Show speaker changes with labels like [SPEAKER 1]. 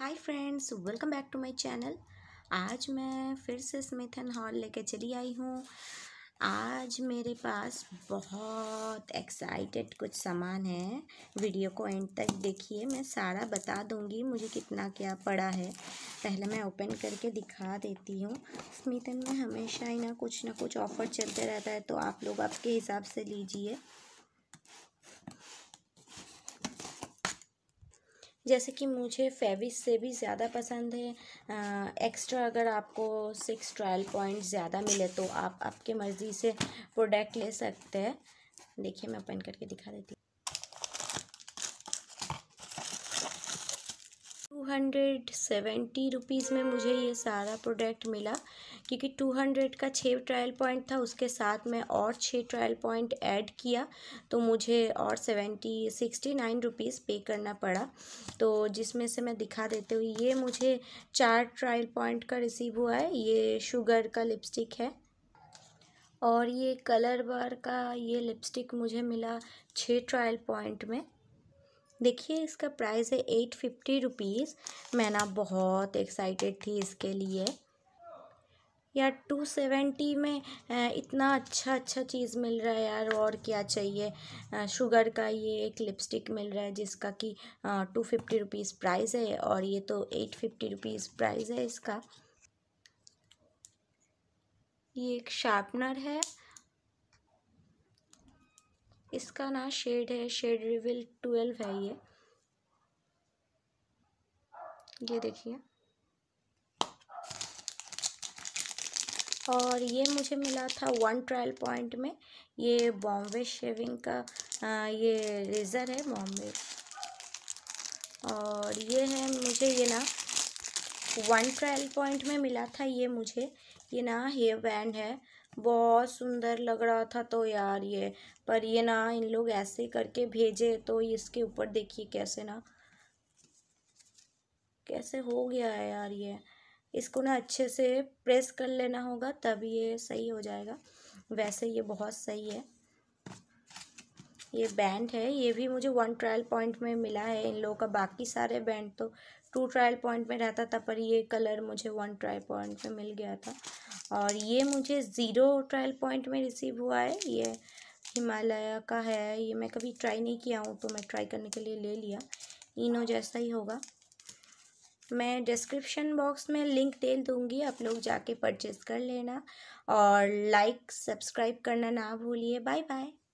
[SPEAKER 1] hi friends welcome back to my channel आज मैं फिर से स्मिथ एंड हॉल लेके चली आई हूँ आज मेरे पास बहुत एक्साइटेड कुछ सामान है वीडियो को एंड तक देखिए मैं सारा बता दूँगी मुझे कितना क्या पड़ा है पहले मैं ओपन करके दिखा देती हूँ स्मिथन में हमेशा ही ना कुछ ना कुछ ऑफ़र चलते रहता है तो आप लोग आपके हिसाब से लीजिए जैसे कि मुझे फेविस से भी ज़्यादा पसंद है आ, एक्स्ट्रा अगर आपको सिक्स ट्रायल पॉइंट ज़्यादा मिले तो आप आपके मर्ज़ी से प्रोडक्ट ले सकते हैं देखिए मैं ओपन करके दिखा देती हूँ हंड्रेड सेवेंटी रुपीज़ में मुझे ये सारा प्रोडक्ट मिला क्योंकि टू हंड्रेड का छः ट्रायल पॉइंट था उसके साथ मैं और छः ट्रायल पॉइंट ऐड किया तो मुझे और सेवेंटी सिक्सटी नाइन रुपीज़ पे करना पड़ा तो जिसमें से मैं दिखा देते हुए ये मुझे चार ट्रायल पॉइंट का रिसीव हुआ है ये शुगर का लिपस्टिक है और ये कलर बार का ये लिपस्टिक मुझे मिला छः ट्रायल पॉइंट में देखिए इसका प्राइस है एट फिफ्टी रुपीज़ मैं ना बहुत एक्साइटेड थी इसके लिए यार टू सेवेंटी में इतना अच्छा अच्छा चीज़ मिल रहा है यार और क्या चाहिए शुगर का ये एक लिपस्टिक मिल रहा है जिसका कि टू फिफ्टी रुपीज़ प्राइस है और ये तो एट फिफ्टी रुपीज़ प्राइस है इसका ये एक शार्पनर है इसका ना शेड है शेड रिविल ट्वेल्व है ये ये देखिए और ये मुझे मिला था वन ट्रायल पॉइंट में ये बॉम्बे शेविंग का आ, ये रेज़र है बॉम्बे और ये है मुझे ये ना वन ट्रायल पॉइंट में मिला था ये मुझे ये ना हेयर बैंड है बहुत सुंदर लग रहा था तो यार ये पर ये ना इन लोग ऐसे करके भेजे तो इसके ऊपर देखिए कैसे ना कैसे हो गया है यार ये इसको ना अच्छे से प्रेस कर लेना होगा तब ये सही हो जाएगा वैसे ये बहुत सही है ये बैंड है ये भी मुझे वन ट्रायल पॉइंट में मिला है इन लोगों का बाकी सारे बैंड तो टू ट्रायल पॉइंट में रहता था पर ये कलर मुझे वन ट्रायल पॉइंट में मिल गया था और ये मुझे ज़ीरो ट्रायल पॉइंट में रिसीव हुआ है ये हिमालय का है ये मैं कभी ट्राई नहीं किया हूँ तो मैं ट्राई करने के लिए ले लिया इनो जैसा ही होगा मैं डिस्क्रिप्शन बॉक्स में लिंक दे दूँगी आप लोग जाके परचेज़ कर लेना और लाइक सब्सक्राइब करना ना भूलिए बाय बाय